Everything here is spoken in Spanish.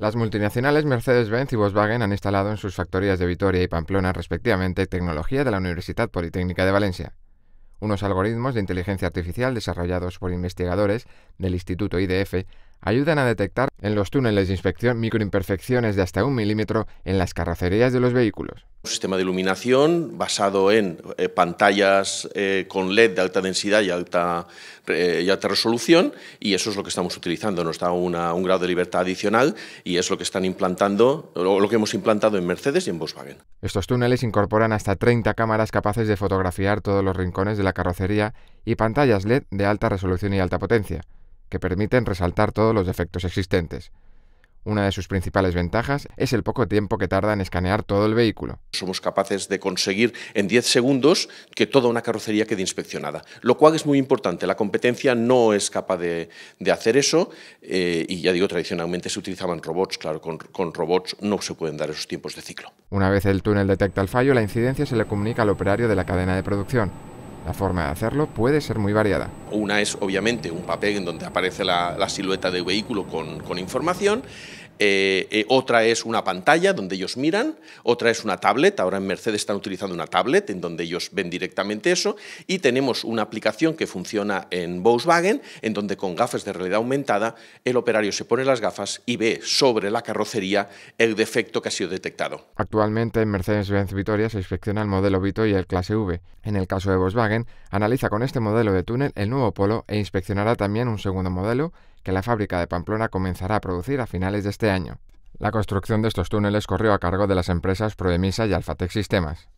Las multinacionales Mercedes-Benz y Volkswagen han instalado en sus factorías de Vitoria y Pamplona, respectivamente, tecnología de la Universidad Politécnica de Valencia. Unos algoritmos de inteligencia artificial desarrollados por investigadores del Instituto IDF ayudan a detectar en los túneles de inspección microimperfecciones de hasta un milímetro en las carrocerías de los vehículos. Un sistema de iluminación basado en eh, pantallas eh, con LED de alta densidad eh, y alta, resolución, y eso es lo que estamos utilizando. Nos da un grado de libertad adicional y es lo que están implantando, lo que hemos implantado en Mercedes y en Volkswagen. Estos túneles incorporan hasta 30 cámaras capaces de fotografiar todos los rincones de la carrocería y pantallas LED de alta resolución y alta potencia que permiten resaltar todos los defectos existentes. Una de sus principales ventajas es el poco tiempo que tarda en escanear todo el vehículo. Somos capaces de conseguir en 10 segundos que toda una carrocería quede inspeccionada, lo cual es muy importante. La competencia no es capaz de, hacer eso eh, y ya digo, tradicionalmente se utilizaban robots, claro, con robots no se pueden dar esos tiempos de ciclo. Una vez el túnel detecta el fallo, la incidencia se le comunica al operario de la cadena de producción. La forma de hacerlo puede ser muy variada. Una es obviamente un papel en donde aparece la, silueta del vehículo con información. Eh, eh, otra es una pantalla donde ellos miran, otra es una tablet, ahora en Mercedes están utilizando una tablet en donde ellos ven directamente eso, y tenemos una aplicación que funciona en Volkswagen, en donde con gafas de realidad aumentada el operario se pone las gafas y ve sobre la carrocería el defecto que ha sido detectado. Actualmente en Mercedes-Benz Vitoria se inspecciona el modelo Vito y el Clase V. En el caso de Volkswagen, analiza con este modelo de túnel el nuevo Polo e inspeccionará también un segundo modelo que la fábrica de Pamplona comenzará a producir a finales de este año. La construcción de estos túneles corrió a cargo de las empresas Proemisa y Alfatec Sistemas.